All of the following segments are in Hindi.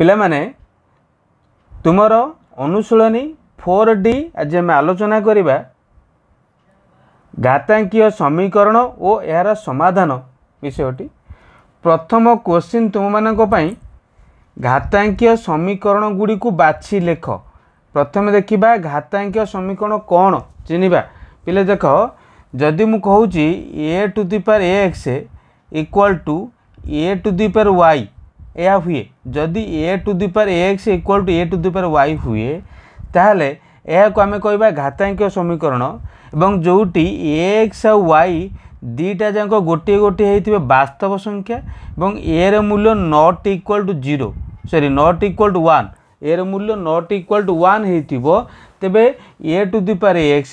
ପିଲାମାନେ ତୁମର ଅନୁଶୀଳନୀ ଫୋର୍ ଡି ଆଜି ଆମେ ଆଲୋଚନା କରିବା ଘାତାଙ୍କୀୟ ସମୀକରଣ ଓ ଏହାର ସମାଧାନ ବିଷୟଟି ପ୍ରଥମ କୋଶ୍ଚିନ୍ ତୁମମାନଙ୍କ ପାଇଁ ଘାତାଙ୍କୀୟ ସମୀକରଣ ଗୁଡ଼ିକୁ ବାଛି ଲେଖ ପ୍ରଥମେ ଦେଖିବା ଘାତାଙ୍କୀୟ ସମୀକରଣ କ'ଣ ଚିହ୍ନିବା ପିଲା ଦେଖ ଯଦି ମୁଁ କହୁଛି a to the power a x equal to a to the power y ଏହା ହୁଏ ଯଦି a to the power x equal to a to the power y ହୁଏ ତାହେଲେ ଏହାକୁ ଆମେ କହିବା ଘାତାଙ୍କୀୟ ସମୀକରଣ ଏବଂ ଯେଉଁଟି ଏକ୍ସ ଆଉ ୱାଇ ଦୁଇଟା ଯାକ ଗୋଟିଏ ଗୋଟିଏ ହେଇଥିବେ ବାସ୍ତବ ସଂଖ୍ୟା ଏବଂ ଏର ମୂଲ୍ୟ not equal to zero sorry not equal to one এর মূল্য নট ইকুয়াল টু ওয়ান হয়েছিল তেবে a to the power x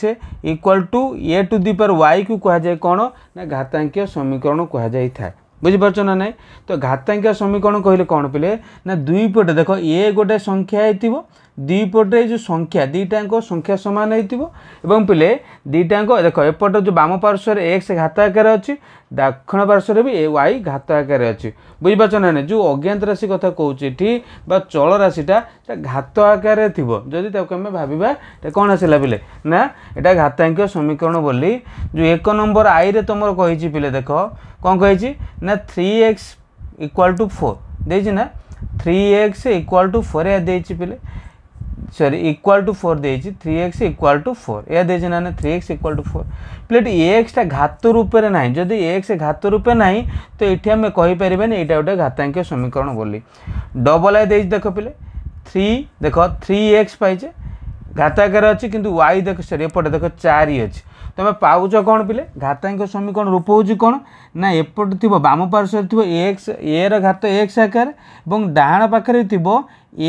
equal to a to the power y কু কুহযায় কোণ না ঘাতাঙ্কীয় সমীকরণ কুহযাই থাকে बुझिपार ना तो ना तो घाता समीकरण कहले कौन पे ना दुईपट देख ए गोटे संख्या हो দুইপটে যে সংখ্যা দুইটাঙ্ক সংখ্যা সমান হয়েছিল এবং পিলে দুইটাঙ্ক দেখ এপট যে বাম পার্শ্বরে এক্স ঘাত আকার অছি দক্ষিণ পার্শ্বরে বি ওয়াই ঘাত আকারে অছি বুঝিপারছ না যে অজ্ঞাত রাশি কথা কৌছি এটি বা চল রাশিটা সেটা ঘাত আকারে থিব যদি তাকে আমি ভাবিবা এটা কোণ আসিলা পিলে না এটা ঘাতাঙ্কীয় সমীকরণ বলি যে এক নম্বর আইরে তোমার কইছি পিলে দেখ কম কইছি না three x equal to four দিয়েছি না three x equal to four দিয়েছি পিলে sorry equal to 4 ଦେଇଛି 3x equal to 4 ଏହା ଦେଇଛି ନା ନା 3x equal to 4 plate ax ଟା ଘାତ ରୂପରେ ନାହିଁ ଯଦି ax ଘାତ ରୂପେ ନାହିଁ ତ ଏଠି ଆମେ କହିପାରିବାନି ଏଇଟା ଗୋଟେ ଘାତାଙ୍କୀୟ ସମୀକରଣ ବୋଲି ଡବଲ ଏ ଦେଇଛି ଦେଖ ପିଲେ 3 ଦେଖ 3x ପାଇଛେ ଘାତ ଆକାରରେ ଅଛି କିନ୍ତୁ y ଦେଖ ସରି ଏପଟେ ଦେଖ 4 ଅଛି ତୁମେ ପାଉଛ କ'ଣ ପିଲେ ଘାତାଙ୍କ ସମୀକରଣ ରୂପ ହେଉଛି କ'ଣ ନା ଏପଟେ ଥିବ ବାମ ପାର୍ଶ୍ୱରେ ଥିବ ଏକ୍ସ ଏର ଘାତ ଏକ୍ସ ଆକାର ଏବଂ ଡାହାଣ ପାଖରେ ଥିବ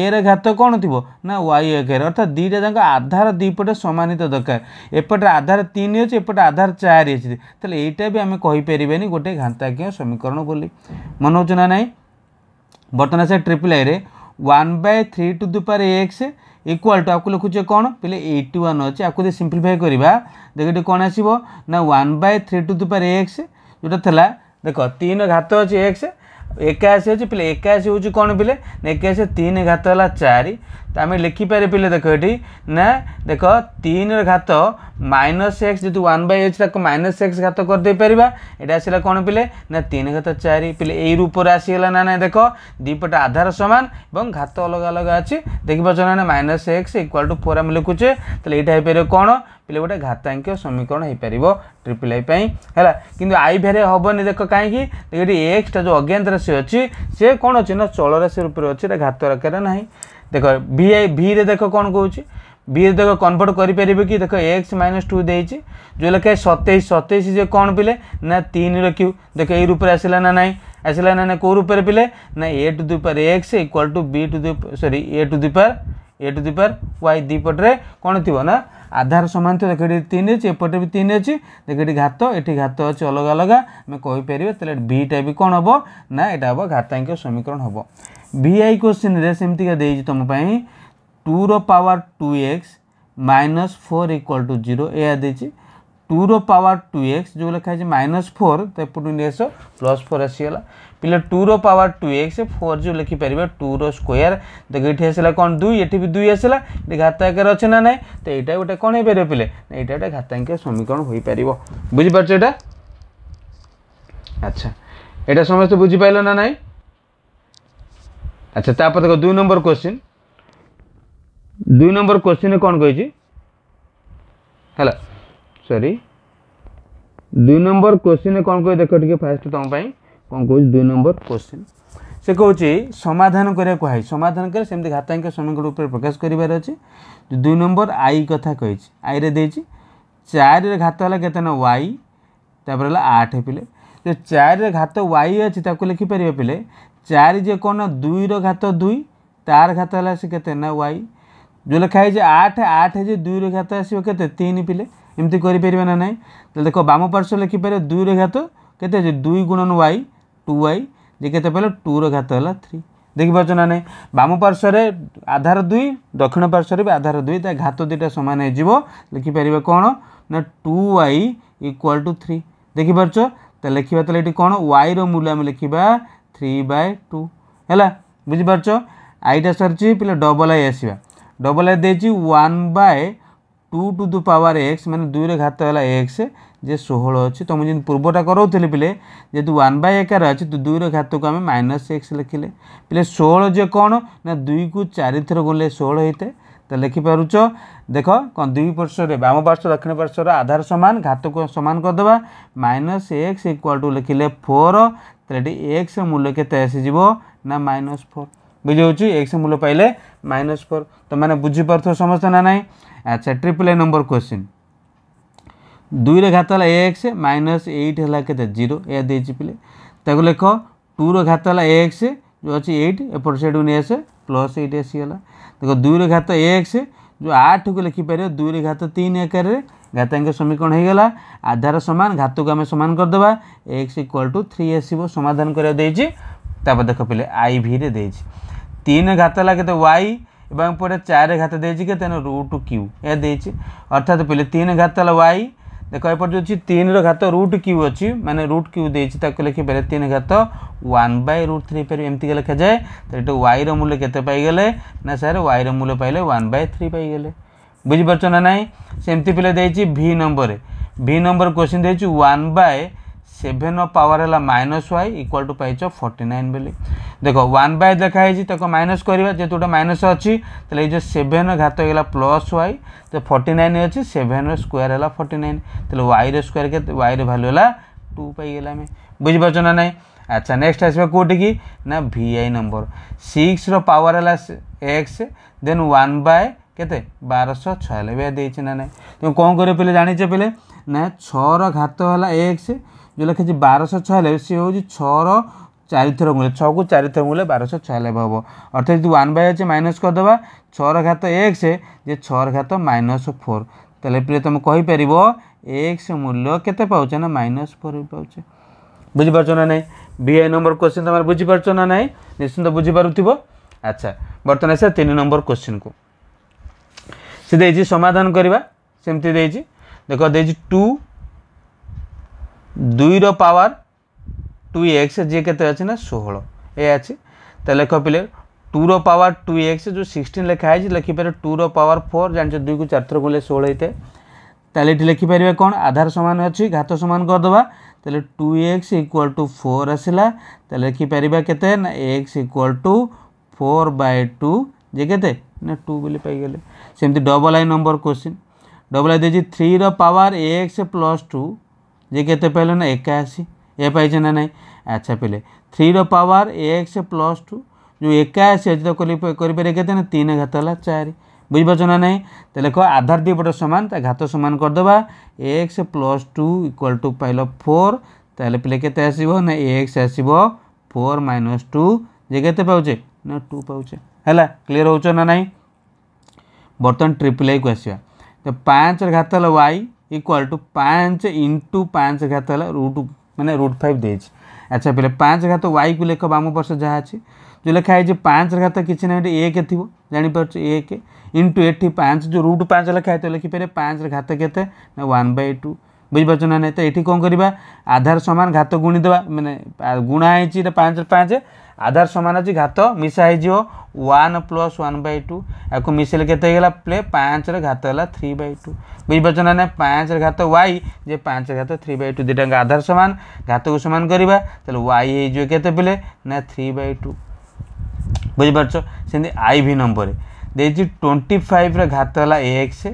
ଏର ଘାତ କ'ଣ ଥିବ ନା ୱାଇ ଆକାର ଅର୍ଥାৎ ଦୁଇଟା ଯାକ ଆଧାର ଦୁଇପଟେ ସମାନିତ ଦରକାର ଏପଟେ ଆଧାର ତିନି ଅଛି ଏପଟେ ଆଧାର ଚାରି ଅଛି ତାହେଲେ ଏଇଟା ବି ଆମେ କହିପାରିବାନି ଗୋଟେ ଘାତାକୀୟ ସମୀକରଣ ବୋଲି ମନେ ହେଉଛି ନା ନାହିଁ ବର୍ତ୍ତମାନ ସେ ଟ୍ରିପଲ୍ ଆଇରେ one by three to the power x equal to आपको लिखुचे कौन पहले एट्टी वन अच्छे आपको सीम्प्लीफाई करवा देख कौन आसो ना one by three to the x जोटा था देख तीन घात अच्छे एक्स একাশি হচ্ছে পিলে একাশি হচ্ছে কোণ পিলে একাশি তিন ঘাত হল চারি তো আমি লিখিপারে পিলে দেখ এটি না দেখ তিন ঘাত মাইনস এক্স যেহেতু ওয়ান বাই অছি তাকে মাইনস এক্স ঘাত করেদাইপার এটা আসলে কোণ পিলে না তিন ঘাত চারি পিলে এই রূপরে আসিগলা না না দেখ দুইপটে আধার সমান এবং ঘাত অলগা অলগা আছে দেখিপারছ না minus x equal to four আমি লিখুছে তাহলে এইটা হইপার কোণ ପିଲେ ଗୋଟେ ଘାତାଙ୍କ୍ୟ ସମୀକରଣ ହେଇପାରିବ ଟ୍ରିପଲ୍ ଆଇ ପାଇଁ ହେଲା କିନ୍ତୁ ଆଇ ଭେରେ ହେବନି ଦେଖ କାହିଁକି ଏଠି ଏକ୍ସଟା ଯେଉଁ ଅଜ୍ଞାତ ରାଶି ଅଛି ସେ କ'ଣ ଅଛି ନା ଚଳ ରାଶି ରୂପରେ ଅଛି ଏଇଟା ଘାତ ଆକାରରେ ନାହିଁ ଦେଖ ଭି ଆଇ ଭିରେ ଦେଖ କ'ଣ କହୁଛି ভিএ দেখ কনভর্ট করে পারিবে কি দেখ এক্স মাইনস টু দিয়েছি যে লেখায় সতেইশ সতেইশ যে কণ পিলে না তিন কিউ দেখ এই রূপে আসলা না নাই আসলা না না কেউ রূপে পিলে না এ টু দুই power x equal to b to দুই সরি এ টু দুই power A to the par Y दीपटे कौन थी ना आधार सामान थी देख तीन अच्छे एपटे भी तीन अच्छी देख ये घात ये घात अच्छे अलग अलग आम कहीपर तेल बीटा भी कौन हम ना यहाँ हम घातांक समीकरण हम भि आई क्वेश्चन सेमती दे तुमपाई टूर power two x minus four equal to zero two the power two x जो लिखाई माइनस फोर तो एपटू नहीं आस प्लस फोर आसीगला ପିଲା ଟୁର ପାୱାର ଟୁ ଏକ୍ସ ଫୋର୍ ଯେଉଁ ଲେଖିପାରିବା ଟୁର ସ୍କୋୟାର ଦେଖ ଏଠି ଆସିଲା କ'ଣ ଦୁଇ ଏଠି ବି ଦୁଇ ଆସିଲା ଏଠି ଘାତାଙ୍କରେ ଅଛି ନା ନାହିଁ ତ ଏଇଟା ଗୋଟେ କ'ଣ ହେଇପାରିବ ପିଲେ ଏଇଟା ଗୋଟେ ଘାତାଙ୍କୀୟ ସମୀକରଣ ହୋଇପାରିବ ବୁଝିପାରୁଛ ଏଇଟା ଆଚ୍ଛା ଏଇଟା ସମସ୍ତେ ବୁଝିପାରିଲ ନା ନାହିଁ আচ্ছা তারপর দেখো দুই নম্বর কোশ্চিন দুই নম্বর কোশ্চিনে কোণ কইছি হ্যাঁ সরি দুই নম্বর কোশ্চিনে কোণ কই দেখো টিকে ফার্স্ট তোমার କ'ଣ କହୁଛି ଦୁଇ ନମ୍ବର କୋଶ୍ଚିନ୍ ସେ କହୁଛି ସମାଧାନ କରିବାକୁ କୁହାହେଇ ସମାଧାନ କଲେ ସେମିତି ଘାତାଙ୍କ ସମୀକରଣ ଉପରେ ପ୍ରକାଶ କରିବାର ଅଛି ଦୁଇ ନମ୍ବର ଆଇ କଥା କହିଛି ଆଇରେ ଦେଇଛି ଚାରିରେ ଘାତ ହେଲା କେତେ ନା ୱାଇ ତାପରେ ହେଲା ଆଠ ପିଲେ ଯେଉଁ ଚାରିରେ ଘାତ ୱାଇ ଅଛି ତାକୁ ଲେଖିପାରିବେ ପିଲେ ଚାରି ଯେ କ'ଣ ନା ଦୁଇର ଘାତ ଦୁଇ ତାର ଘାତ ହେଲା ସେ କେତେ ନା ୱାଇ ଯେଉଁ ଲେଖା ହେଇଛି ଆଠ ଆଠ ଯେ ଦୁଇର ଘାତ ଆସିବ କେତେ ତିନି ପିଲେ ଏମିତି କରିପାରିବେ ନା ନାହିଁ ତାହେଲେ ଦେଖ ବାମ ପାର୍ଶ୍ୱ ଲେଖିପାରିବ ଦୁଇର ଘାତ କେତେ ଅଛି ଦୁଇ ଗୁଣନ ୱାଇ টু আই যে কেতে পাইল টুর ঘাত হল থ্রি দেখিপারছ না নাই বাম পার্শ্বরে আধার দুই দক্ষিণ পার্শ্বরে বি আধার দুই তা ঘাত দুইটা সমান হয়ে লিখিপার কোণ না two I equal to three দেখিপারছ তা লিখবা তাহলে এটি কোণ ওয়াইর মূল্য আমি লিখবা থ্রি বাই টু হল বুঝিপারছ আইটা সরিছি পিলা ডবল আই আসবা ডবল আই দিয়েছি one by two two the power x মানে দুইরে ঘাত হল এক্স যে ষোহল অছি তুমি যেমন পূর্বটা করৌলি পিলে যেহেতু ওয়ান বাই একার অছি তো দুইর ঘাতক আমি মাইনস এক্স লিখিলে পিলে ষোহল যে কোণ না দুইকু চারিথর গুণলে ষোহল হয়ে তো লিখিপারুছ দেখ কম দুই পার্শ্বরে বাম পার্শ্ব দক্ষিণ পার্শ্বর আধার সমান ঘাতক সমান করদেবা মাইনস এক্স ইকুয়াল টু লিখিলে ফোর তাহলে এটি এক্স মূল্য কেতে আসিযোগ না মাইনস ফোর ବୁଝିହେଉଛି ଏକ୍ସ ମୂଲ୍ୟ ପାଇଲେ ମାଇନସ୍ ଫୋର୍ ତୁମେମାନେ ବୁଝିପାରୁଥିବ ସମସ୍ତେ ନା ନାହିଁ ଆଚ୍ଛା ଟ୍ରିପଲ୍ ଏ ନମ୍ବର କୋଶ୍ଚିନ୍ ଦୁଇରେ ଘାତ ହେଲା ଏକ୍ସ ମାଇନସ୍ ଏଇଟ୍ ହେଲା କେତେ ଜିରୋ ଏହା ଦେଇଛି ପିଲେ ତାକୁ ଲେଖ ଟୁର ଘାତ ହେଲା ଏକ୍ସ ଯେଉଁ ଅଛି ଏଇଟ୍ ଏପଟ ସାଇଡ଼କୁ ନେଇ ଆସେ ପ୍ଲସ୍ ଏଇଟ୍ ଆସିଗଲା ଦେଖ ଦୁଇରେ ଘାତ ଏକ୍ସ ଯେଉଁ ଆଠକୁ ଲେଖିପାରିବ ଦୁଇରେ ଘାତ ତିନି ଆକାରରେ ঘাতাঙ্ক সমীকরণ হয়ে গলা আধার সমান ঘাতক আমি সমান করেদেবা এক্স ইকুয়াল টু থ্রি আসব সমাধান করা দিয়েছি তারপর দেখ পিলে আই ভি রে দিয়েছি तीन घात है के वाई एवं पर चार घात के रुट रूट क्यू या अर्थात पहले तीन घात वाई देख एपटे अच्छे तीन रात रुट क्यू अच्छी मैंने रुट क्यू देखे लिखिपर तीन घात वन बै रूट थ्री पार एमती जाए तो ये वाई रूल्य केगले ना सर वाई रूल्य पाइले वन बै थ्री पाइले बुझीपार ना सेमती पे भि नंबर भि number question one by seven power হল মাইনস ওয়াই ইকুয়াল টু পাইছ ফর্টি নাইন বলে দেখ ওয়ান বাই দেখা হয়েছি তাকে মাইনস করা যেহেতু গোটা মাইনস অছি তাহলে এই যে সেভেন ঘাত হয়ে প্লস ওয়াই তো ফর্টি নাইন অছি সেভেন স্কোয়ার হল ফর্টি নাইন তাহলে ওয়াইর স্কোয়ার কেতে ওয়াইর ভ্যালু হল টু পাইগলে আমি বুঝিপারছ না নাই আচ্ছা নেক্সট আসবে কোটিকি না ভি আই নম্বর সিক্সর পাওয়ার হল এক্স দেন ওয়ান বাই কেতে বারশ ছয়ানবে দিয়েছি না নাই তুমি কম করে পেলে জানিছে পেলে না ছর ঘাত হল এক্স जो लिखे बारश छः सी हूँ छर चारिथर मूल्य छः चार थर मूल्य बारश छः हम अर्थात जो वन बै अच्छे माइनस करदे छर घात एक्स जे छर घात माइनस फोर तेल प्रिय तुम कहीपर एक्स मूल्य के माइनस फोर भी पाच बुझिपार ना ना बी आई नंबर क्वेश्चन तुम बुझिपार ना ना निश्चिंत बुझिपार अच्छा बर्तन आस नंबर क्वेश्चन को सी दे समाधान करवा सेमती देख दे टू দুইর পাওয়ার টু এক্স যে কেতে আছে না ষোহল এ আছে তাহলে লেখ পিলে টুর পাওয়ার টু এক্স যে সিক্সটিন লেখা হয়েছে লেখিপারে টুর পাওয়ার ফোর জাঁচ দুইকু চারথর গুণলে ষোহল হয়ে তাহলে এটি লেখিপার কোণ আধার সমান অছি ঘাত সমান করদেবা তাহলে two x equal to four আসলা তাহলে লেখিপার কেতে না x equal to four by two যে কেতে না টু বলে পাইগলে সেমতি double I number question double I দিয়েছি থ্রির পাওয়ার এক্স প্লস টু ଯେ କେତେ ପାଇଲ ନା ଏକାଅଶୀ ଏ ପାଇଛେ ନା ନାହିଁ ଆଚ୍ଛା ପିଲେ থ্রির পাওয়ার এক্স প্লস টু যে একাশি অর্জিত করে কেতে না তিন ঘাত হল চারি বুঝিপারছ না নাই তাহলে কো আধার দুই পট সমান তা ঘাত সমান করেদেবা x plus two equal to পাইল ফোর তাহলে পিলে কেতে আসব না এক্স আসব ফোর মাইনস টু যে কেতে পাওছে না টু পাওছে হল ক্লিয়ার হচ্ছ না নাই বর্তমান ট্রিপল আই কু আসবা তো পাঁচর ঘাত হল ওয়াই इक्वाल टू पाँच इंटू पाँच घात है रुट मैंने रुट फाइव दे पहले पाँच घात वाई को लेख बाम पार्श्व जहाँ अच्छे जो लिखाई है पाँच घात किसी ना एक थी जापर एक इंटू एटी पाँच जो रुट पाँच लिखाई तो लिखिपारे पाँच घात के ना वन बै टू बुझिपार ना नहीं तो ये कौन करवा आधार सामान घात गुणीदे मैंने गुणा पाँच पाँच आधार सामान अच्छी घात मिसा हो one plus one by two या मिसले के प्ले पाँच घात है थ्री बै टू बुझिपार ना ना पाँच घात वाई जे पाँच घात थ्री बै टू दुटा आधार सामान घात को सामान करवा तेल वाई हो के ना थ्री बै टू बुझिपार से आई भी नंबर दे ट्वेंटी फाइव रात है एक्स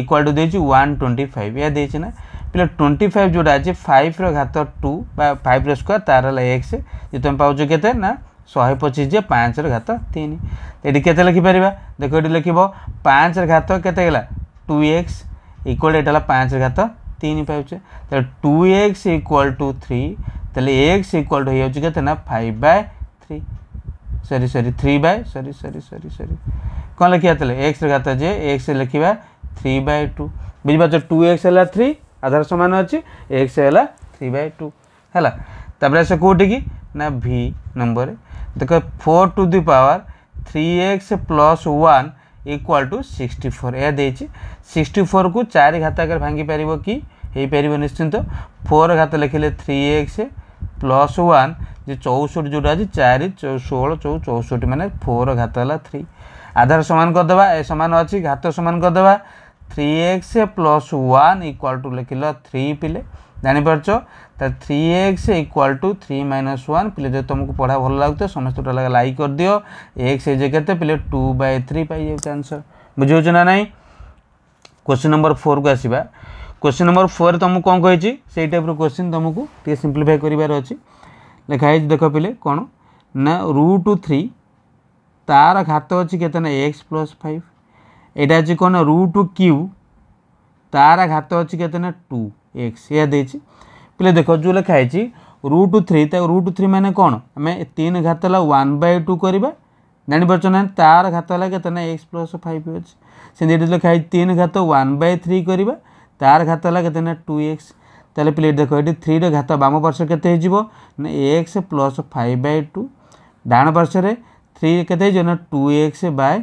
इक्वाल टू देखिए वन ट्वेंटी फाइव या देना ना ପିଲା ଟ୍ୱେଣ୍ଟି फाइव ଯେଉଁଟା ଅଛି फाइव ଘାତ ଟୁ ବା ଫାଇଭ୍ର ସ୍କୋୟାର୍ ତା'ର ହେଲା ଏକ୍ସ ଯେ ତୁମେ शहे पचीस जे पाँच घात तीन ये के लिखिपर देख ये लिखे पाँच घात के टू एक्स इक्वाल ये पाँच घात तीन पाचे तो two x equal to three तेल एक्स इक्वाल टू हो फाइव बाय थ्री सरी सरी थ्री बाय सरी सरी सरी सरी कौन लिखा तेल एक्स घात जे एक्स लिखा थ्री बै टू बुझ टू एक्स है थ्री आधार सामान अच्छे एक्स है थ्री बै टू है कौटी की ना भि नंबर देखो four to the power three x plus one equal to sixty four यह दे सिक्सटी फोर को चार घात आकर भांगी पार कि हो पार निश्चिंत फोर घात लिखिले थ्री एक्स प्लस वन যে চৌষট্টি যেটা আছে চারি ষোহল চৌ চৌষট্টি মানে ফোর ঘাত হল থ্রি আধার সমান করেদেবা এ সমান অছি ঘাত সমান করেদেবা three x plus one equal to লিখিল থ্রি পিলে জাঁপারছ তাহলে three x equal to three minus one পিলে যদি তোমাকে পড়া ভালো লাগতো সমস্ত টোটাল লাইক করদিও এক্স এই যে কেতে পিলে টু বাই থ্রি পাই যাচ্ছে আনসর বুঝি হচ্ছে না নাই কোশ্চিন নম্বর ফোরকু আসবা কোশ্চিন নম্বর ফোর তোমাকে কম কী সেই টাইপ্র কোশ্চিন তোমাকে টিকি সিম্পলিফাই করবার অছি লেখা হয়েছে দেখ পিলে কোণ না রুট থ্রি তার ঘাত অছি কেতে না এক্স প্লস ফাইভ এটা হচ্ছে কোণ রুট কিউ তার ঘাত অছি কেতে না টু এক্স এ দিয়েছি पहले देख जो लिखाई रुट थ्री रुट थ्री मैंने कौन आम तीन घात है वन बै टू करवा ଜାଣିପାରୁଛ ନା ତାର ଘାତ ହେଲା କେତେ ନା ଏକ୍ସ ପ୍ଲସ୍ ଫାଇଭ୍ ଅଛି ସେମିତି ଏଠି ଲେଖା ହେଇଛି ତିନି ଘାତ ୱାନ୍ ବାଇ ଥ୍ରୀ କରିବା ତାର ଘାତ ହେଲା କେତେ ନା ଟୁ ଏକ୍ସ ତାହେଲେ ପିଲେ ଦେଖ ଏଠି ଥ୍ରୀର ଘାତ ବାମ ପାର୍ଶ୍ୱ କେତେ ହେଇଯିବ ନା x plus five by two ଡାହାଣ ପାର୍ଶ୍ୱରେ ଥ୍ରୀ କେତେ ହେଇଯିବ ନା ଟୁ ଏକ୍ସ ବାଇ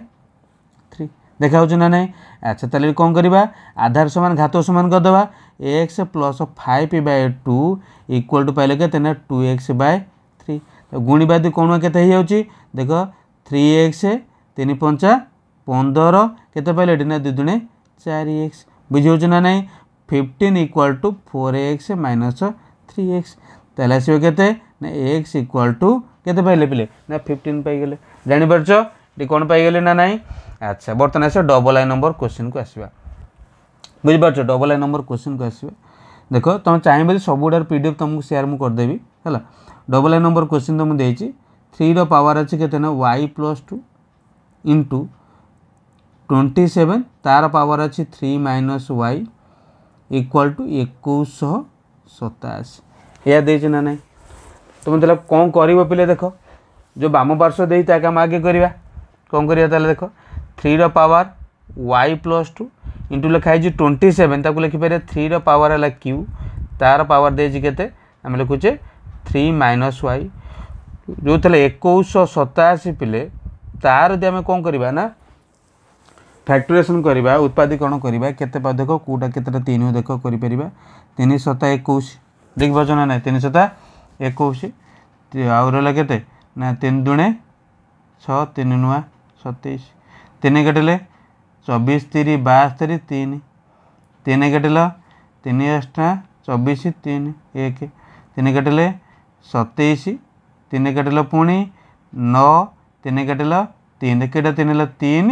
ଥ୍ରୀ ଦେଖାଯାଉଛି ନା ନାହିଁ ଆଚ୍ଛା ତାହେଲେ କ'ଣ କରିବା ଆଧାର ସମାନ ଘାତ ସମାନ କରିଦେବା x plus five by two equal to पाइल के टू एक्स बाय थ्री गुणवादी कोण के देख थ्री एक्स तीन पंचा पंदर के पाइल ये दु चार एक्स बुझे ना ना fifteen equal to four x minus three x तेल आसो एक्स इक्वाल टू के पाइले पिले ना फिफ्टन पाइले जापर कौन पाइले ना ना अच्छा बर्तमान आस डबल आई नंबर क्वेश्चन को आसवा ବୁଝିପାରୁଛ ଡବଲ୍ ଏ ନମ୍ବର କୋଶ୍ଚିନ୍କୁ ଆସିବେ ଦେଖ ତୁମେ ଚାହିଁବ ଯଦି ସବୁଗୁଡ଼ାର ପି ଡି ଏଫ୍ ତୁମକୁ ସେୟାର୍ ମୁଁ କରିଦେବି ହେଲା ଡବଲ୍ ଏ ନମ୍ବର କୋଶ୍ଚିନ୍ ତ ମୁଁ ଦେଇଛି থ্রির পাওয়ার আছে কেতে না y plus two into twenty seven তার পাওয়ার আছে three minus y equal to একুশশহ সতাশি এয়া দিয়েছে না নাই তুমি তাহলে কম করব পিলে দেখ যে বাম পার্শ্ব দিয়ে তাকে আমি আগে করা কম করা তাহলে দেখ থ্রির power y plus two into लिखाई ट्वेंटी सेवेन ताक लिखिपर थ्री रवर है क्यू तार पावर देते आम लिखुचे थ्री माइनस वाई जो थे एक सताशी पिले तार जब आम कौन करवा ना फैक्टोरेसन करवा उत्पादीकरण करवा केते देख कौटा के देख कर तीन सता एक देख ना ना तीन सता एक आउ के तीन दुणे छः तीन नुआ सतैश तीन कटिले চবিশ তিরি বাস্তরি তিন তিন কেটিল তিন অষ্টা চবিশ তিন এক তিন কেটিলে সতেইশ তিন কেটিল পুঁ ন তিন কেটিল তিন কেটা তিন হল তিন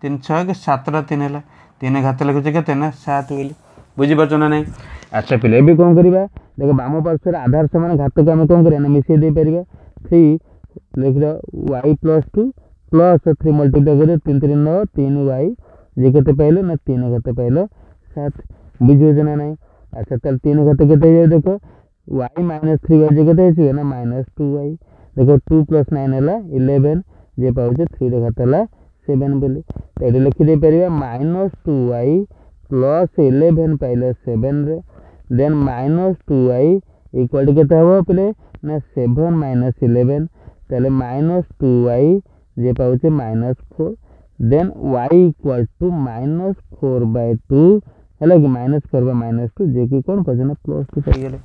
তিন ছয় সাতটা তিন হল তিন ঘাত লিখুছে কেতে না সাত বলে বুঝিপারছ না নাই আচ্ছা পিলে এবে কম করা দেখ বাম পার্শ্বরে আধার সমান ঘাতকে আমি কম করা না মিশাই দিয়ে পারা থ্রি লিখিদ y plus two plus three multiply করে তিন তিন ন তিন ওয়াই যেখাতে পাইলো না তিন এগাতে পাইলো সাত બીજી યોજના નહીં અચ્છા ચાલ तीन घटक कितने जाए देखो वाई माइनस थ्री वाई जगह तो है ना माइनस टू वाई देखो टू प्लस नाइन है इलेवेन जे पाचे थ्री घात है सेवेन बोली तो ये लिखिदे पार minus two y plus eleven पाइले सेवेन रे then minus two y equal to के ना सेवेन माइनस इलेवेन तेल माइनस टू वाई जे पाचे minus four then y equal to minus four by two ହେଲା କି ମାଇନସ୍ କରିବା ମାଇନସ୍ ଟୁ ଯିଏକି କ'ଣ କରୁଛନ୍ତି ନା ପ୍ଲସ୍ ଟୁ ପାଇଗଲେ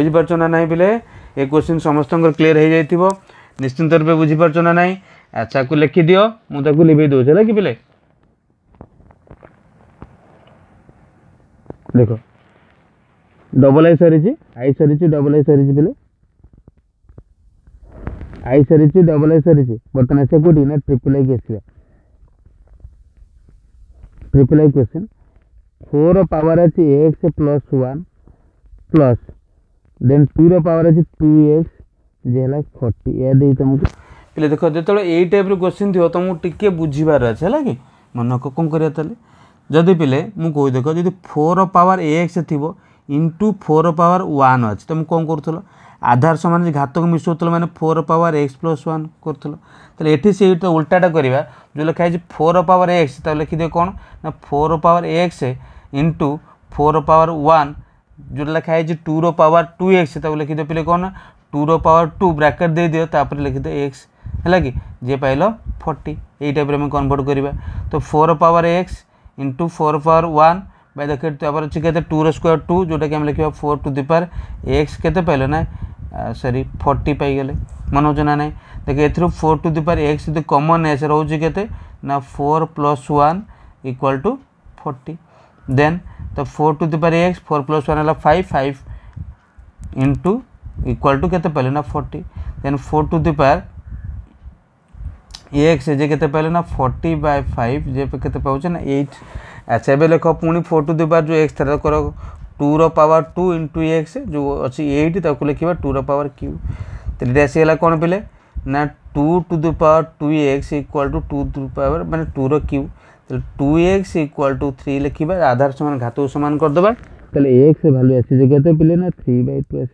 ବୁଝିପାରୁଛ ନା ନାହିଁ ପିଲେ ଏ କ୍ୱେଶ୍ଚିନ୍ ସମସ୍ତଙ୍କର କ୍ଲିଅର୍ ହେଇଯାଇଥିବ ନିଶ୍ଚିନ୍ତ ରୂପେ ବୁଝିପାରୁଛ ନା ନାହିଁ ଆଚ୍ଛା ଆକୁ ଲେଖିଦିଅ ମୁଁ ତାକୁ ଲିଭେଇ ଦେଉଛି ହେଲା କି ପିଲେ ଦେଖ ଡବଲ୍ ଆଇ ସରିଛି ଆଇ ସରିଛି ଡବଲ୍ ଆଇ ସରିଛି ପିଲେ ଆଇ ସରିଛି ଡବଲ୍ ଆଇ ସରିଛି ବର୍ତ୍ତମାନ ଆସିବା କେଉଁଠି ନା ଟ୍ରିପଲ୍ ଆଇକି ଆସିବା reply question 4 power is x plus 1 plus then 2 ର ପାୱାର ଅଛି ଟୁ ଏକ୍ସ ଯେ ହେଲା ଫର୍ଟି ଏହା ଦେଇ ତୁମକୁ ପିଲା ଦେଖ ଯେତେବେଳେ ଏଇ ଟାଇପ୍ର କ୍ୱେଶ୍ଚିନ୍ ଥିବ ତୁମକୁ ଟିକେ ବୁଝିବାର ଅଛି ହେଲା କି ମନକୁ କ'ଣ କରିବା ତାହେଲେ ଯଦି ପିଲେ ମୁଁ କହୁଛି ଦେଖ ଯଦି ଫୋର୍ ପାୱାର ଏକ୍ସ ଥିବ ଇଣ୍ଟୁ ଫୋର୍ ପାୱାର ୱାନ୍ ଅଛି ତୁମେ କ'ଣ କରୁଥିଲ आधार সমান घातक ঘাতক मैंने four four x plus one one করুল তাহলে এটি সেইটা উল্টাটা করা যে লেখা হয়েছে ফোর পাওয়ার এক্স তা লিখিদেবে কোণ না ফোর जो लिखा है टूर पावर टू एक्स लिखिद पे कौन टूर पावर टू ब्राकेट दे दियो तापर एक्स है कि जे पाइल फोर्टी यही टाइप आम कनभर्ट करवा तो four power x into four power one by देखे अच्छे टूर स्क्वयर टू जोटा कि आम लिखा four to the power x के पाइल ना सॉरी फोर्टी पाईगले मन होना ना देखिए एथर four to the power x जो कमन एस रोचे के ना four plus one equal to forty then तो four to the power x four plus one है five five into equal to के ना forty then four to the power x जे के पाइले ना फोर्टी बाय फाइव जे के पाचे ना एट अच्छा एवं लिख पुणी फोर टू दि पार जो एक्स थर टूर पावर टू इंटु एक्स जो अच्छी एट लिखा टूर पावर क्यू तो ये आसीगला कौन पे ना two to the power two x equal to two two power मैंने टूर क्यू तो two x equal to three लिखा आधार सामान घात सामान करदे तो एक्स भैल्यू आस पे ना थ्री बै टू आस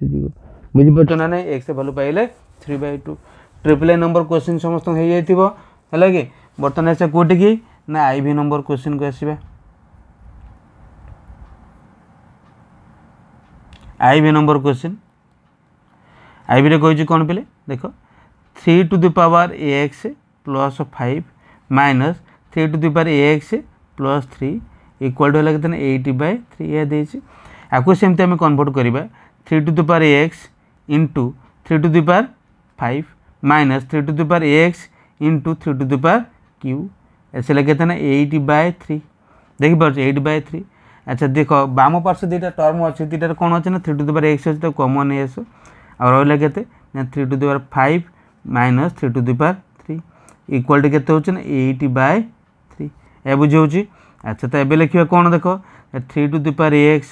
बुझीपार ना ना एक्स भैल्यू पाइले three by two triple A number question समस्त हो जाइए है कि बर्तमान आसा कौटी की ना आई नंबर क्वेश्चन को आसवा आई भी नंबर क्वेश्चन आई भी कही कौन पे देख three to the power x plus five minus three to the power x plus three equal to है कितना एट बाय थ्री या आपको सेमती आम कनभर्ट करवा three to the power a x into three to the power five minus three to the power x into three to the power cube ऐसे लगे था ना एट बाय थ्री देख देखिए एट बाय थ्री আচ্ছা দেখ বাম পার্শ্ব দুইটা টর্ম অছে দুইটার কোণ আছে না থ্রি টু দিবার এক্স আছে তো কমন নিয়ে আসো আর রহলা কেতে না three to the power five minus three to the power three equal to কেতে হচ্ছে না এইট বাই থ্রি এ বুঝে হচ্ছে আচ্ছা তো এবে লেখা কোণ দেখ থ্রি টু দিবার এক্স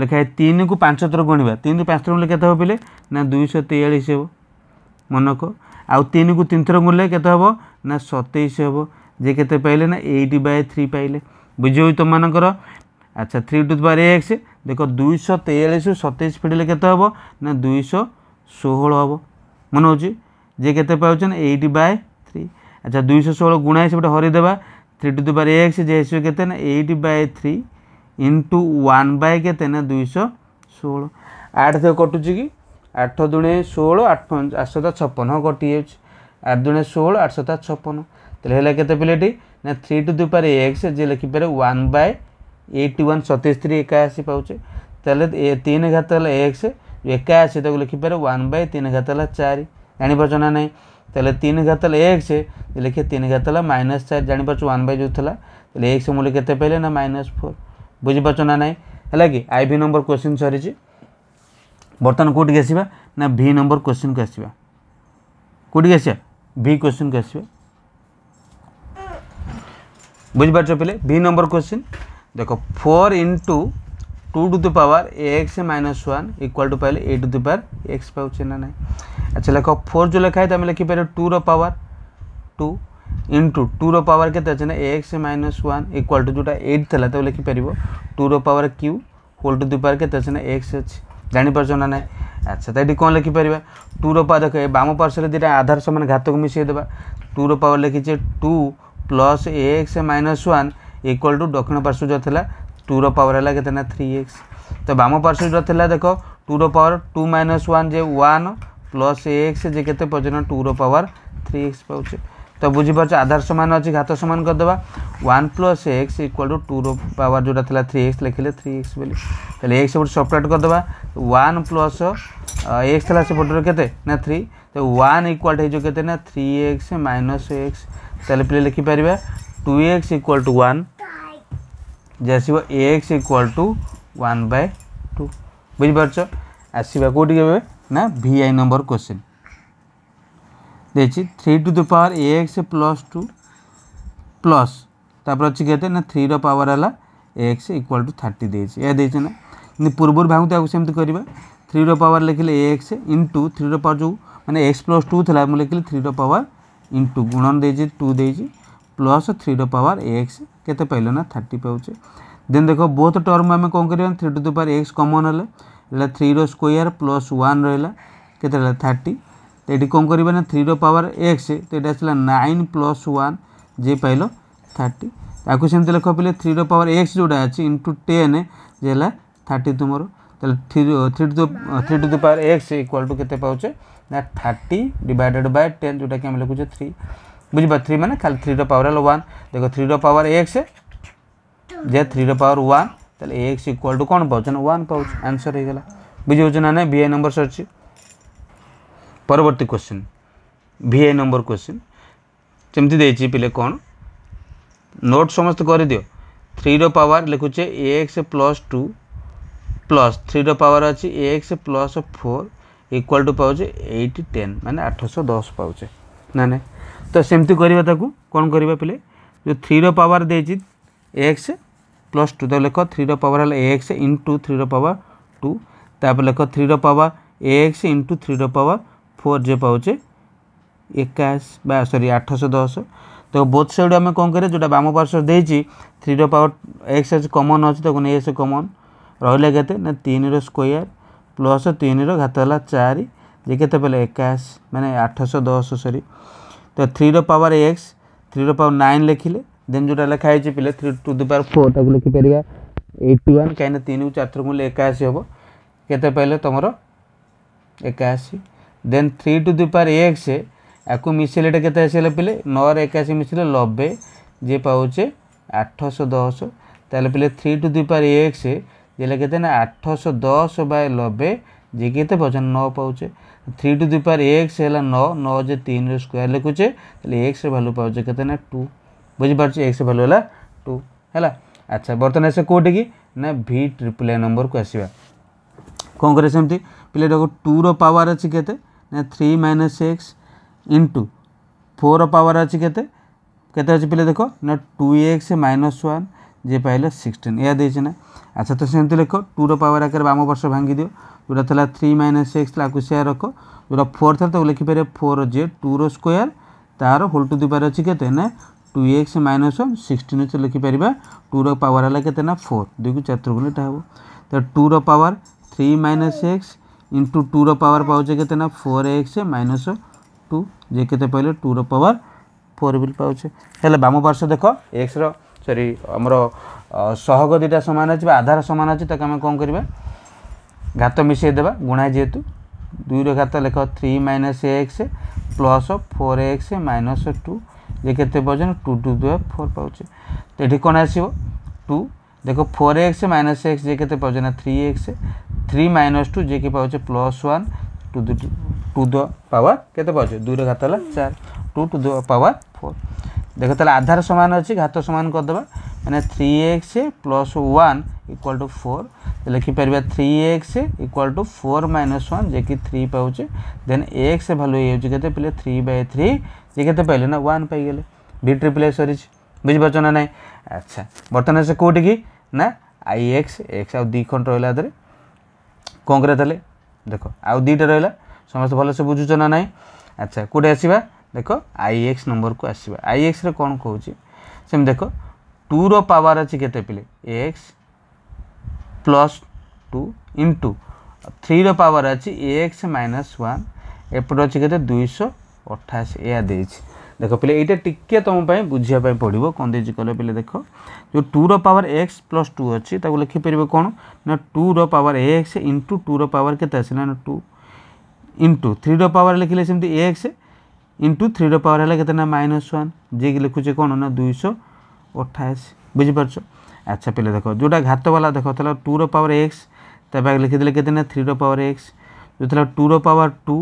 লেখা হয় তিন কু পাঁচ থর গণবা তিন রু পাঁচ থর গুলো কেতে হবে বলে না দুইশ তেয়াশ হব মনক আউ তিন কু তিন থর গুলে কেতে হব না সতেইশ হব যে কেতে পাইলে না এইট বাই থ্রি পাইলে বুঝে হই তোমার আচ্ছা three to the power x দেখ দুইশ তেয়াল্লিশ সতেইশ ফিটিলে কেতে হব না দুইশ ষোহল হব মনে হচ্ছে যে কেতে পাচ্ছেন এইট বাই থ্রি আচ্ছা দুইশ ষোহল গুণায় সেপটে হরিদেবা three to the power x যে হিসেবে কেতে না eight by three into one by কেতে না দুইশ ষোহল আট থেকে কটুছি কি আঠ দুণে ষোহল আট পঞ্চ আটশতা ছপন হ্যাঁ কটি যাচ্ছে আট দুণে ষোহল আটশতা ছপন তাহলে হলে কেতে পিলেটি না three to the power x যে লিখিপারে ওয়ান বাই एट्टी वन सतैस थ्री एकाशी पाचे तेल तीन घात है एक्स एकाशी तक लिखिपर वन बै तीन घात है चार जापर ना ना তাহলে তিন ঘাত হলে এক্স তাহলে লিখে তিন ঘাত হলে মাইনাস চার জাঁপারছ ওয়ান বাই যে লা তাহলে এক্স মূল্য কেতে পাইলে না মাইনাস ফোর বুঝিপারছ না নাই হল কি আই ভি নম্বর কোশ্চিন সরিছে বর্তমান কোটিকি আসবা না ভি নম্বর কোশ্চিন কু আসবা কোটিকি আসবা ভি কোশ্চিন কু আসবা বুঝিপারছ পিলে ভি নম্বর কোশ্চিন देखो four into two to the power x minus one equal to पाइले a two the power x पाचे ना ना अच्छा लिख फोर जो लिखा है तो आम लिखिपर टू रवर टू इंटू टू रवर के x minus one equal to जोटा एट था तो लिखिपर टू रवर क्यू होल टू द पावर के एक्स अच्छी ଜାଣିପାରୁଛ ना ना अच्छा तो ये कौन ଲେଖିପାରିବା ଟୁର ପାୱାର देख ଏ ବାମ ପାର୍ଶ୍ୱରେ ଦୁଇଟା ଆଧାର ସମାନ ଘାତକୁ ମିଶାଇ ଦେବା ଟୁର two plus two plus x minus equal to दक्षिण पार्श्व जो थी टूर पावर है के थ्री एक्स तो बाम पार्श्व तो तो जो थी देख टूर पावर टू माइनस वन जे वन प्लस एक्स जे के पर्यटन टूर पावर थ्री एक्स पाचे तो बुझीपार आधार सामान अच्छी घात सामान करदे one plus x equal to टूर पावर जोटा था थ्री एक्स लिखिले थ्री एक्स बोली तो एक्स गोटे सपरेट करदे वन प्लस एक्स थी सेपटर के थ्री तो वन इक्वाल हो थ्री एक्स माइनस एक्स तेल पे लिखिपर two x equal to one जैसे ए x equal to one by two बुझिपार आसवा कौटी ना भि आई नंबर क्वेश्चन देखिए three to the power x plus two plus तापर अच्छे के थ्री रवर है एक्स इक्वाल टू थर्टी देना ना पूर्व भागुता सेमती करवा थ्री रवर लिखिले ए एक्स इंटू थ्री रवर जो मैंने एक्स प्लस टू थी मुझे लिखिली थ्री पावर इंटू गुणन दे टू दे प्लस थ्री पावर एक्स के पाइलो ना थर्टी पाचे देन देख बोथ टर्म आम कौन कर three to the power x common है थ्री रोयर प्लस वन रहा के थर्टी तो ये कौन करवा थ्री पावर एक्स तो ये आसा नाइन प्लस वन जे पाइल थर्टी ताकू सेमती लिख पे थ्री पावर एक्स जोटा अच्छे इंटु टेन जे है थर्टी तुम three three two three to the power x equal to के पाचे ना थर्टी डिवाइडेड बाय टेन जोटा कि आम लिखुचे थ्री बुझे थ्री मैंने खाली थ्री रवर है वन देख थ्री रवर एक्स जे three power one x equal to कौन पाच ना वन पाच आंसर हो गला बुझे ना भि आई नंबर सर परवर्त क्वेश्चन भि आई नंबर क्वेश्चन जमती दे पे कौन नोट समस्त कर दि थ्री रवर लिखुचे x plus two plus three रवर अच्छी x plus four equal to पाचे एट टेन मैंने आठश दस पाचे ନା ନାହିଁ ତ ସେମିତି କରିବା ତାକୁ କ'ଣ କରିବା ପିଲେ ଯେଉଁ ଥ୍ରୀର ପାୱାର ଦେଇଛି ଏକ୍ସ ପ୍ଲସ୍ ଟୁ ତାକୁ ଲେଖ ଥ୍ରୀର ପାୱାର ହେଲା ଏକ୍ସ ଇଣ୍ଟୁ ଥ୍ରୀର ପାୱାର ଟୁ ତାପରେ ଲେଖ ଥ୍ରୀର ପାୱାର ଏକ୍ସ ଇଣ୍ଟୁ ଥ୍ରୀର ପାୱାର ଫୋର୍ ଯେ ପାଉଛେ ଏକାଶ ବା ସରି ଆଠଶହ ଦଶ ତ ବୋଥ ସାଇଡ଼୍ ଆମେ କ'ଣ କରିବା ଯେଉଁଟା ବାମ ପାର୍ଶ୍ୱ ଦେଇଛି ଥ୍ରୀର ପାୱାର ଏକ୍ସ ଅଛି କମନ୍ ଅଛି ତାକୁ ନେଇ ଆସେ କମନ୍ ରହିଲା କେତେ ନା ତିନିର ସ୍କୋୟାର ପ୍ଲସ୍ ତିନିର ଘାତ ହେଲା ଚାରି ଯେ କେତେ ପାଇଲେ ଏକାଅଶ ମାନେ ଆଠଶହ ଦଶ ସରି ତ ଥ୍ରୀର ପାୱାର ଏକ୍ସ ଥ୍ରୀର ପାୱାର ନାଇନ୍ ଲେଖିଲେ ଦେନ୍ ଯେଉଁଟା ଲେଖା ହେଇଛି ପିଲେ three to the power four ତାକୁ ଲେଖିପାରିବା ଏଇଟି ୱାନ୍ କାହିଁକିନା ତିନିକୁ ଚାରି ଥର ମୂଲ୍ୟ ଏକାଅଶୀ ହେବ କେତେ ପାଇଲେ ତୁମର ଏକାଅଶୀ then three to the power x ୟାକୁ ମିଶାଇଲେ ଏଇଟା କେତେ ଆସିଗଲା ପିଲେ ନଅର ଏକାଅଶୀ ମିଶାଇଲେ ନବେ ଯେ ପାଉଛେ ଆଠଶହ ଦଶ ତାହେଲେ ପିଲେ three to the power x যেটা কেতে না আটশো দশ বাই নবে जे के पचन नौ पाचे थ्री टू दुई पार एक्स है नौ नौ जे तीन स्क्वयर लिखुचे एक्स भैल्यू पाचे के टू बुझीपार एक्स भैल्यू है टू है अच्छा बर्तमान आस कौटे कि ना भि ट्रिपल ए नंबर को आसवा कौन कर सेमती पिलाटा को टू के three minus x into four power अच्छी के पे देख ना टू एक्स माइनस वन जे पाइल सिक्सटीन या देना अच्छा तो सेमती लिख टूर पावर आकार बाम वर्ष भांगी दि ଯେଉଁଟା ଥିଲା ଥ୍ରୀ ମାଇନସ୍ ଏକ୍ସ ତାକୁ ସେୟାର ରଖ ଯେଉଁଟା ଫୋର୍ ଥିଲା ତାକୁ ଲେଖିପାରିବେ ଫୋର୍ ଜେ ଟୁର ସ୍କୋୟାର ତାର ହୋଲ୍ ଟୁ ଦିବାର ଅଛି କେତେ ନା two x minus one sixteen ଅଛି ଲେଖିପାରିବା ଟୁର ପାୱାର ହେଲା କେତେ ନା ଫୋର୍ ଦୁଇକୁ ଚାରିଥରକୁ ଏଇଟା ହେବ ତ ଟୁର power three minus x into ଟୁର ପାୱାର ପାଉଛେ କେତେ ନା ଫୋର୍ ଏକ୍ସ ମାଇନସ୍ ଟୁ ଯେ କେତେ ପାଇଲେ ଟୁର ପାୱାର ଫୋର୍ ବିଲ୍ ପାଉଛେ ହେଲେ ବାମ ପାର୍ଶ୍ୱ ଦେଖ ଏକ୍ସର ସରି ଆମର ସହଗ ଦୁଇଟା ସମାନ ଅଛି ବା ଆଧାର ସମାନ ଅଛି ତାକୁ ଆମେ କ'ଣ କରିବା ঘাত মিশিয়ে দেবা গুণা যেহেতু দুইর ঘাত লেখ three minus x plus four x minus two যে কেতে পাচ্ছেন টু টু দু ফোর পাচ্ছে তো এটি কোণ আসব টু দেখ ফোর এক্স মাইনাস এক্স যে কেতে পাচ্ছে না three x three minus two যে কি পাচ্ছে plus one two two to the power কেতে পাচ্ছে দুইর ঘাত হল চার two to the power four देख तो आधार सामान अच्छी घात सामान करदे मैंने three x plus one equal to four लिखिपर three x equal to four minus one जे कि थ्री पाचे देन एक्स भैल्यू ये कहते पे थ्री बै थ्री ये के पाइले ना वन पाइले भी ट्रिपल सरी बुझीपार ना अच्छा। ना अच्छा बर्तमान से कौटि की ना आई एक्स एक्स आउ दी खंड रहा कौन कर देख आईटा रहा समस्त भलसे बुझुच ना अच्छा कौटे आसवा ଦେଖ ଆଇ ଏକ୍ସ ନମ୍ବରକୁ ଆସିବା ଆଇ ଏକ୍ସରେ କ'ଣ କହୁଛି ସେମିତି ଦେଖ ଟୁର ପାୱାର ଅଛି କେତେ ପିଲେ ଏକ୍ସ ପ୍ଲସ୍ ଟୁ ଇଣ୍ଟୁ থ্রির পাওয়ার আছে এ এক্স মাইনাস ওয়ান এপটে অছে কেতে দুইশো অঠাশি এয়া দিয়েছি দেখ পিলে এইটা টিকি তোমায় বুঝিয়া পড়ব কম দিয়েছি কলে পিলে দেখ যে টুর পাওয়ার এক্স প্লস টু অছি তাকে লিখিপার কোণ না টুর পাওয়ার এক্স ইন্টু টুর পাওয়ার কেতে আছে না টু ইন্টু থ্রির পাওয়ার লিখলে সেমি এক্স ইন্টু থ্রির ପାୱାର ହେଲା କେତେ ନା ମାଇନସ୍ ୱାନ୍ ଯିଏକି ଲେଖୁଛେ କ'ଣ ନା ଦୁଇଶହ ଅଠାଅଶୀ ବୁଝିପାରୁଛ ଆଚ୍ଛା ପିଲା ଦେଖ ଯେଉଁଟା ଘାତବାଲା ଦେଖ ଥିଲା ଟୁର ପାୱାର ଏକ୍ସ ତା ପାଖରେ ଲେଖିଦେଲେ କେତେ ନା ଥ୍ରୀର ପାୱାର ଏକ୍ସ ଯେଉଁ ଥିଲା ଟୁର ପାୱାର ଟୁ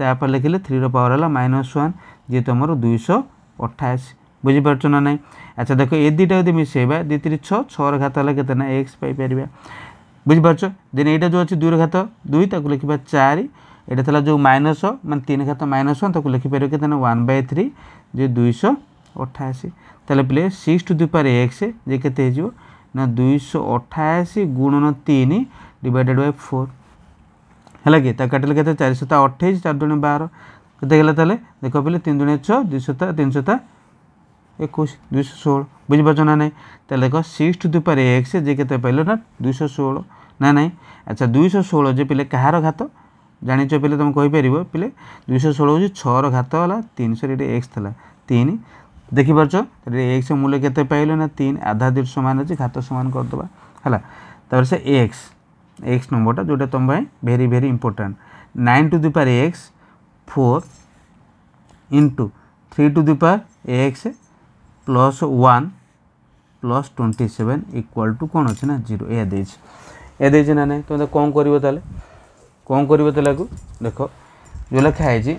ତାପରେ ଲେଖିଲେ ଥ୍ରୀର ପାୱାର ହେଲା ମାଇନସ୍ ୱାନ୍ ଯେହେତୁ ଆମର ଦୁଇଶହ ଅଠାଅଶୀ ବୁଝିପାରୁଛ ନା ନାହିଁ ଆଚ୍ଛା ଦେଖ ଏ ଦୁଇଟା ଯଦି ମିଶାଇବା ଦୁଇ ତିନି ଛଅ ଛଅର ଘାତ ହେଲା କେତେ ନା ଏକ୍ସ ପାଇପାରିବା ବୁଝିପାରୁଛ ଦେନ୍ ଏଇଟା ଯେଉଁ ଅଛି ଦୁଇର ଘାତ ଦୁଇ ତାକୁ ଲେଖିବା ଚାରି ये जो माइनस मैं तीन घात माइनस वन लिखिपर के वन बै थ्री जे दुईश अठाशी तेल पे सिक्स टू दुपार एक्स जे के ना दुईश अठाशी गुणन तीन डिवाइडेड बै फोर है कि काटिले के चार शता अठाई चार दुण बार कैसे गला देख पे तीन दुणिया छः दुशता तीन शता एक दुश षोल बुझीपार ना ना तो देख सिक्स टू दुपार एक्स जे के पाइल ना दुई षोह ना ना अच्छा दुई षोह जे पे कहार घात ଜାଣିଛ ପିଲେ ତୁମେ କହିପାରିବ ପିଲେ ଦୁଇଶହ ଷୋହଳ ହେଉଛି ଛଅର ଘାତ ହେଲା ତିନିଶହରେ ଏଠି ଏକ୍ସ ଥିଲା ତିନି ଦେଖିପାରୁଛ ଏଠି ଏକ୍ସ ମୂଲ୍ୟ କେତେ ପାଇଲେ ନା ତିନି ଆଧା ଦୁଇ ସମାନ ଅଛି ଘାତ ସମାନ କରିଦେବା ହେଲା ତାପରେ ସେ ଏକ୍ସ ଏକ୍ସ ନମ୍ବରଟା ଯେଉଁଟା ତୁମ ପାଇଁ very very important nine two ଦୁଇ power x four into three to the power x plus one plus twenty seven equal to কোণ অছে না জিরো এ দিয়েছে এ দিয়েছে না নাই তোমাদের কম করব তাহলে କ'ଣ କରିବ ତାକୁ ଦେଖ ଯେଉଁ ଲେଖା ହେଇଛି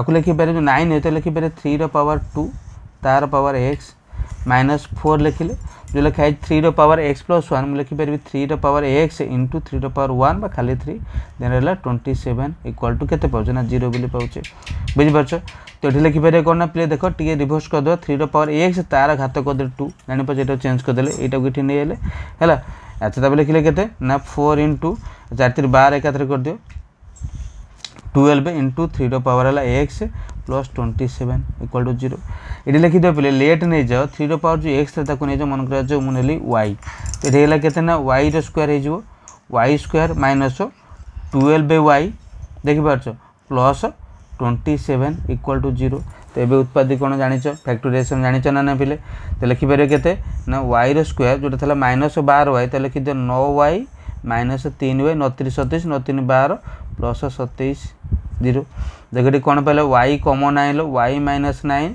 ଆକୁ ଲେଖିପାରିବେ ଯେଉଁ ନାଇନ୍ ହୁଏ ତ ଲେଖିପାରିବେ ଥ୍ରୀର ପାୱାର ଟୁ ତା'ର ପାୱାର ଏକ୍ସ ମାଇନସ୍ ଫୋର୍ ଲେଖିଲେ ଯେଉଁ ଲେଖା ହେଇଛି ଥ୍ରୀର ପାୱାର ଏକ୍ସ ପ୍ଲସ୍ ୱାନ୍ ମୁଁ ଲେଖିପାରିବି ଥ୍ରୀର ପାୱାର ଏକ୍ସ ଇଣ୍ଟୁ ଥ୍ରୀର ପାୱାର ୱାନ୍ ବା ଖାଲି ଥ୍ରୀ ଦେନ୍ ରହିଲା ଟ୍ୱେଣ୍ଟି ସେଭେନ୍ ଇକ୍ୱାଲ୍ ଟୁ କେତେ ପାଉଛେ ନା ଜିରୋ ବୋଲି ପାଉଛେ ବୁଝିପାରୁଛ ତ ଏଠି ଲେଖିପାରିବେ କ'ଣ ନା ପ୍ଲେ ଦେଖ ଟିକେ ରିଭର୍ସ କରିଦେବା ଥ୍ରୀର ପାୱାର ଏକ୍ସ ତା'ର ଘାତ କରିଦେଲେ ଟୁ ଜାଣିପାରୁଛ ଏଇଟାକୁ ଚେଞ୍ଜ କରିଦେଲେ ଏଇଟାକୁ ଏଠି ନେଇଗଲେ ହେଲା আচ্ছা তারপরে লিখলে কেতে না ফোর ইন্টু চারিতির বার একাথরে করদিও টুয়েলভ ইন্টু থ্রির পাওয়ার হল x plus twenty seven equal to zero এটি লিখিদেবে পিলে লেট নিয়ে যাও থ্রির পাওয়ার যে এক্স তাকে নিয়ে যাও মনে করা যাও মু নেলি ওয়াই তো এটি হল কেতে না ওয়াইর স্কোয়ার হয়ে যাব y square minus twelve by y দেখিপারছ plus twenty seven equal to zero তো এবে উৎপাদক কোণ জাঁচ ফ্যাক্টরিয়েসন জাঁচ না না পিলে তো লিখিপারে কেতে না ওয়াইর স্কোয়ার যেটা থাকে মাইনস বার ওয়াই তো লিখি দিও ন ওয়াই মাইনস তিন ওয়াই নতিশ সতেইশ নতিন বার প্লস সতেইশ জিরো দেখ এটি কোণ পাইলে ওয়াই কমন আইল ওয়াই মাইনস নাইন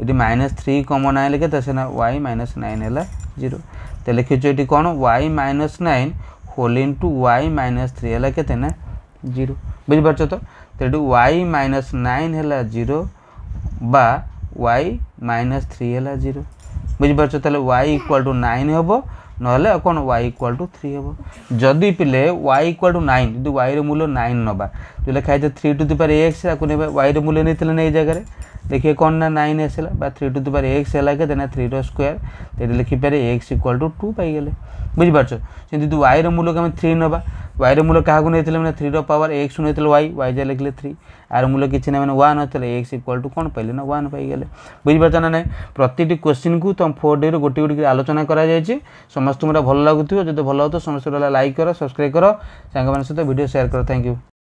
এটি মাইনস থ্রি কমন আইলে কেতে সেনা ওয়াই মাইনস নাইন হল জিরো তো লিখিছ এটি কোণ y minus nine whole into y minus three হল কেতে না জিরো বুঝিপারছ তো তো এটি ওয়াই মাইনস নাইন হল জিরো বা ওয়াই মাইনাস থ্রি হল জিরো বুঝিপারছ তাহলে ওয়াই ইকুয়াল টু নাইন হব নহলে কোণ ওয়াই ইকুয়াল টু থ্রি হব যদি পিলে ওয়াই ইকুয়াল টু নাইন যদি ওয়াইর মূল্য নাইন নবা যে লেখা হয়েছে three to the power x তাকে নেবা ওয়াইর মূল্য নিয়েছিলেন এই জায়গায় देखिए कौन ना नाइन एस है three to the power x है देना थ्री रो स्क्वयर तेरे लिखिपारे एक्स इक्वाल टू टू पाइले बुझीपार सेमती जो वाई मूल्य आम थ्री नवा वाई मूल्य क्या नहीं थ्री रो पावर एक्स नहीं वाई वाई जहाँ लिखिले थ्री ଆର ମୂଲ କିଛି ନାହିଁ ମାନେ ୱାନ୍ ଥିଲା ଏକ୍ସ ଇକ୍ୱାଲ୍ ଟୁ କ'ଣ ପାଇଲେ ନା ୱାନ୍ ପାଇଗଲେ ବୁଝିପାରୁଛ ନା ନାହିଁ ପ୍ରତିଟି କ୍ୱେଶ୍ଚିନ୍କୁ ତୁମ ଫୋର୍ ଡେରୁ ଗୋଟିଏ ଗୋଟିକି ଆଲୋଚନା କରାଯାଇଛି ସମସ୍ତଙ୍କୁ ଭଲ ଲାଗୁଥିବ ଯଦି ଭଲ ହେଉଥିବ ସମସ୍ତେ ଲାଇକ୍ କର ସବସ୍କ୍ରାଇବ୍ କର ସାଙ୍ଗମାନଙ୍କ ସହିତ ଭିଡ଼ିଓ ସେୟାର କର ଥ୍ୟାଙ୍କ ୟୁ